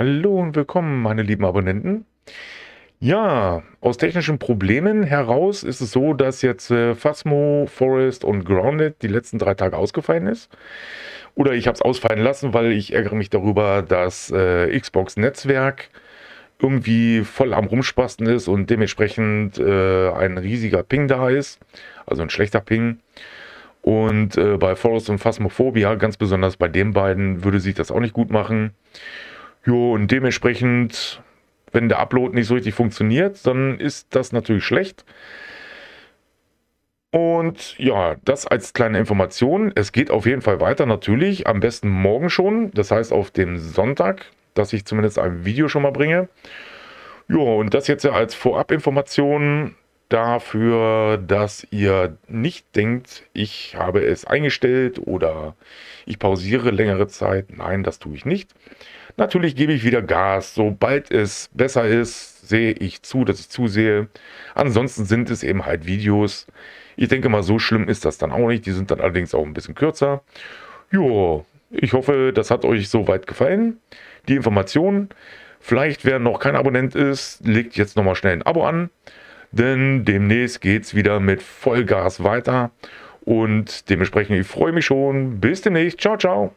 Hallo und willkommen, meine lieben Abonnenten. Ja, aus technischen Problemen heraus ist es so, dass jetzt äh, Phasmo, Forest und Grounded die letzten drei Tage ausgefallen ist. Oder ich habe es ausfallen lassen, weil ich ärgere mich darüber, dass äh, Xbox-Netzwerk irgendwie voll am Rumspasten ist und dementsprechend äh, ein riesiger Ping da ist. Also ein schlechter Ping. Und äh, bei Forest und Phasmophobia, ganz besonders bei den beiden, würde sich das auch nicht gut machen. Jo, und dementsprechend, wenn der Upload nicht so richtig funktioniert, dann ist das natürlich schlecht. Und ja, das als kleine Information. Es geht auf jeden Fall weiter, natürlich. Am besten morgen schon, das heißt auf dem Sonntag, dass ich zumindest ein Video schon mal bringe. Jo, und das jetzt ja als Vorabinformation dafür, dass ihr nicht denkt, ich habe es eingestellt oder ich pausiere längere Zeit. Nein, das tue ich nicht. Natürlich gebe ich wieder Gas. Sobald es besser ist, sehe ich zu, dass ich zusehe. Ansonsten sind es eben halt Videos. Ich denke mal, so schlimm ist das dann auch nicht. Die sind dann allerdings auch ein bisschen kürzer. Jo, ich hoffe, das hat euch soweit gefallen. Die Informationen. Vielleicht, wer noch kein Abonnent ist, legt jetzt nochmal schnell ein Abo an denn demnächst geht es wieder mit Vollgas weiter und dementsprechend ich freue mich schon. Bis demnächst. Ciao, ciao.